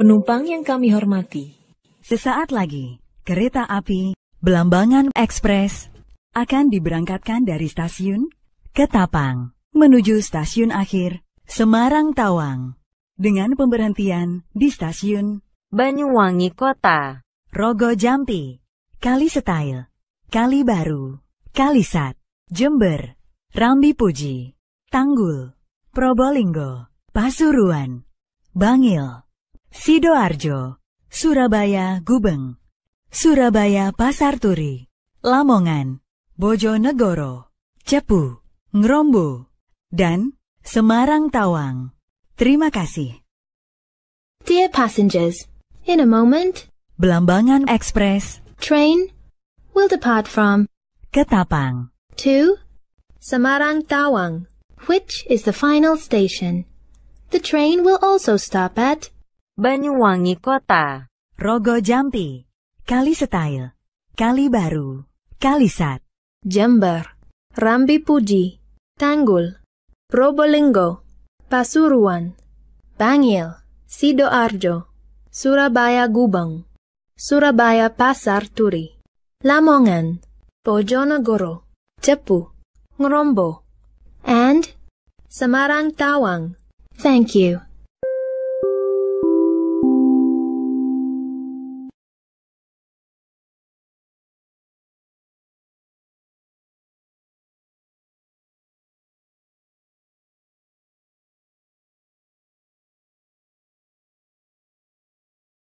Penumpang yang kami hormati, sesaat lagi kereta api Belambangan Express akan diberangkatkan dari stasiun Ketapang menuju stasiun akhir Semarang Tawang dengan pemberhentian di stasiun Banyuwangi Kota, Rogo Jampi, Kali Setail, Kali Baru, Kalisat, Jember, Rambi Puji, Tanggul, Probolinggo, Pasuruan, Bangil, Sidoarjo, Surabaya Gubeng, Surabaya Pasar Turi, Lamongan, Bojonegoro, Cepu, Ngrombo, dan Semarang Tawang. Terima kasih. Dear passengers, in a moment, Belambangan Express train will depart from Ketapang to Semarang Tawang, which is the final station. The train will also stop at Banyuwangi Kota, Rogo Jampi, Kali Setail, Kali Baru, Kali Kalisat, Jember, Rambi Puji, Tanggul, Probolinggo, Pasuruan, Bangil, Sidoarjo, Surabaya Gubeng, Surabaya Pasar Turi, Lamongan, Bojonegoro, Cepu, Ngrombo, and Semarang Tawang. Thank you.